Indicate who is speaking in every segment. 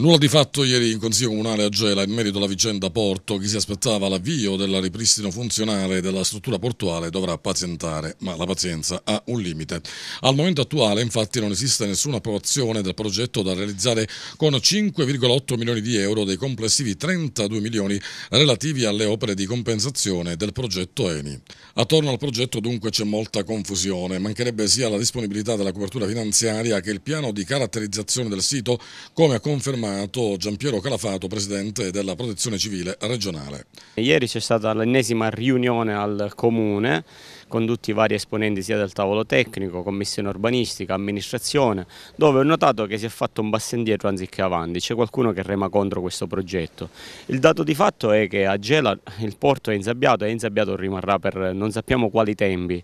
Speaker 1: Nulla di fatto ieri in Consiglio Comunale a Gela in merito alla vicenda Porto. Chi si aspettava l'avvio del ripristino funzionale della struttura portuale dovrà pazientare, ma la pazienza ha un limite. Al momento attuale infatti non esiste nessuna approvazione del progetto da realizzare con 5,8 milioni di euro dei complessivi 32 milioni relativi alle opere di compensazione del progetto ENI. Attorno al progetto dunque c'è molta confusione. Mancherebbe sia la disponibilità della copertura finanziaria che il piano di caratterizzazione del sito come ha confermato informato Giampiero Calafato, presidente della Protezione Civile regionale.
Speaker 2: Ieri c'è stata l'ennesima riunione al comune condotti vari esponenti sia del tavolo tecnico, commissione urbanistica, amministrazione, dove ho notato che si è fatto un passo indietro anziché avanti, c'è qualcuno che rema contro questo progetto. Il dato di fatto è che a Gela il porto è insabbiato e insabbiato rimarrà per non sappiamo quali tempi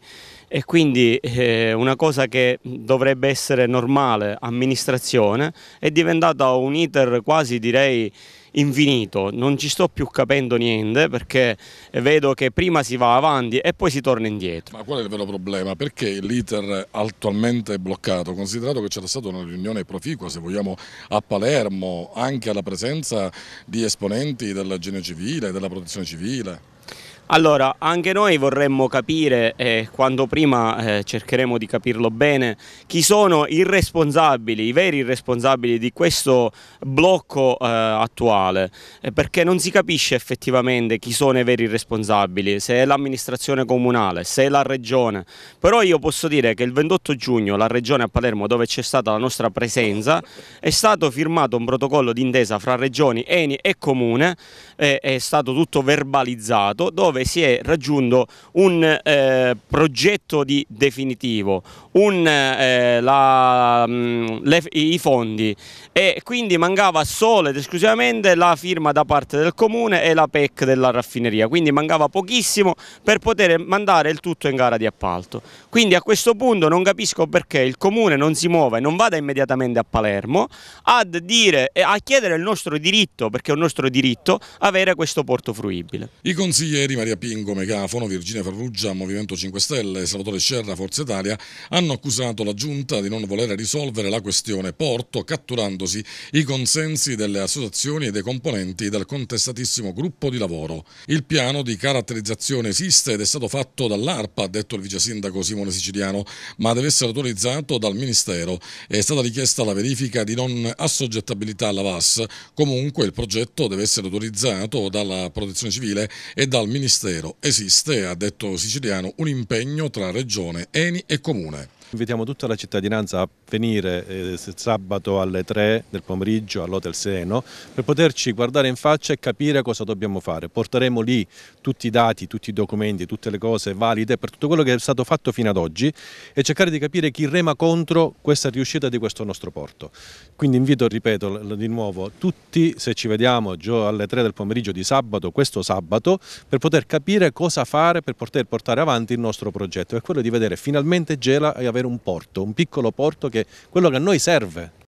Speaker 2: e quindi eh, una cosa che dovrebbe essere normale amministrazione è diventata un iter quasi direi infinito, non ci sto più capendo niente perché vedo che prima si va avanti e poi si torna indietro.
Speaker 1: Ma qual è il vero problema? Perché l'iter attualmente è bloccato, considerato che c'era stata una riunione proficua, se vogliamo, a Palermo, anche alla presenza di esponenti della Genio Civile, della Protezione Civile?
Speaker 2: Allora, anche noi vorremmo capire, e eh, quanto prima eh, cercheremo di capirlo bene, chi sono i responsabili, i veri responsabili di questo blocco eh, attuale, eh, perché non si capisce effettivamente chi sono i veri responsabili, se è l'amministrazione comunale, se è la regione, però io posso dire che il 28 giugno la regione a Palermo, dove c'è stata la nostra presenza, è stato firmato un protocollo d'intesa fra regioni, Eni e Comune, eh, è stato tutto verbalizzato, dove dove si è raggiunto un eh, progetto di definitivo, un, eh, la, mh, mm, le, i fondi e quindi mancava solo ed esclusivamente la firma da parte del comune e la PEC della raffineria, quindi mancava pochissimo per poter mandare il tutto in gara di appalto. Quindi a questo punto non capisco perché il comune non si muove, non vada immediatamente a Palermo ad dire, a chiedere il nostro diritto, perché è un nostro diritto, avere questo porto fruibile.
Speaker 1: I consiglieri Maria Ilaria Pingo, Megafono, Virginia Ferrugia, Movimento 5 Stelle, Salvatore Scerra, Forza Italia, hanno accusato la Giunta di non volere risolvere la questione Porto, catturandosi i consensi delle associazioni e dei componenti del contestatissimo gruppo di lavoro. Il piano di caratterizzazione esiste ed è stato fatto dall'ARPA, ha detto il vice sindaco Simone Siciliano, ma deve essere autorizzato dal Ministero. È stata richiesta la verifica di non assoggettabilità alla VAS, comunque il progetto deve essere autorizzato dalla Protezione Civile e dal Ministero
Speaker 3: Ministero esiste, ha detto Siciliano, un impegno tra Regione, Eni e Comune. Invitiamo tutta la cittadinanza a venire eh, sabato alle 3 del pomeriggio all'Hotel Seno per poterci guardare in faccia e capire cosa dobbiamo fare. Porteremo lì tutti i dati, tutti i documenti, tutte le cose valide per tutto quello che è stato fatto fino ad oggi e cercare di capire chi rema contro questa riuscita di questo nostro porto. Quindi invito, ripeto di nuovo, tutti se ci vediamo alle 3 del pomeriggio di sabato, questo sabato, per poter capire cosa fare per poter portare avanti il nostro progetto, è quello di vedere finalmente Gela e avere avere un porto, un piccolo porto che è quello che a noi serve.